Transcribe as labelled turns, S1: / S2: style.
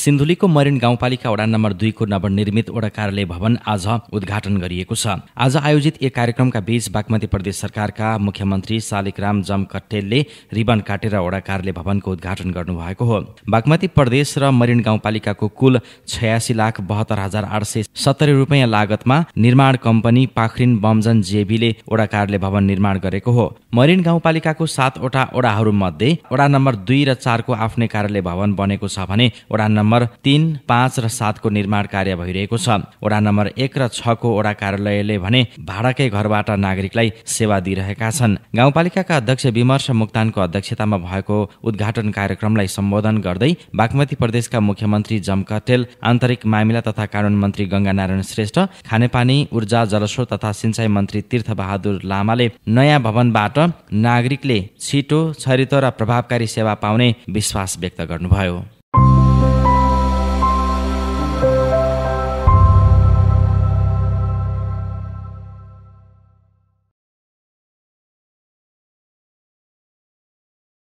S1: सिन्धुलीको Marin गाउँपालिका वडा number दुईको नवनिर्मित वडा कार्यालय भवन आज उद्घाटन गरिएको छ आज आयोजित एक कार्यक्रमका बीच बागमती प्रदेश सरकारका मुख्यमन्त्री शालिकराम जमकटेलले रिबन काटेर वडा कार्यालय भवनको उद्घाटन गर्नुभएको हो बागमती प्रदेश र मरिन गाउँपालिकाको कुल छयासी लाख बहत्तर हजार आठ सय सत्तरी रुपियाँ लागतमा निर्माण कम्पनी पाखरिन बमजन जेबीले वडा कार्यालय भवन निर्माण गरेको हो मरिन गाउँपालिकाको सातवटा मध्ये ओडा नम्बर दुई र चारको आफ्नै कार्यालय भवन बनेको छ भने ओडा नम्बर तिन पाँच र सातको निर्माण कार्य भइरहेको छ ओडा नम्बर एक र छको ओडा कार्यालयले भने भाडाकै घरबाट नागरिकलाई सेवा दिइरहेका छन् गाउँपालिकाका अध्यक्ष विमर्श मुक्तानको अध्यक्षतामा भएको उद्घाटन कार्यक्रमलाई सम्बोधन गर्दै बागमती प्रदेशका मुख्यमन्त्री जम कटेल आन्तरिक मामिला तथा कानुन मन्त्री गङ्गानारायण श्रेष्ठ खानेपानी ऊर्जा जलस्रोत तथा सिंचाई मन्त्री तीर्थ बहादुर लामाले नयाँ भवनबाट नागरिकले छिटो छरितो र प्रभावकारी सेवा पाउने विश्वास व्यक्त गर्नुभयो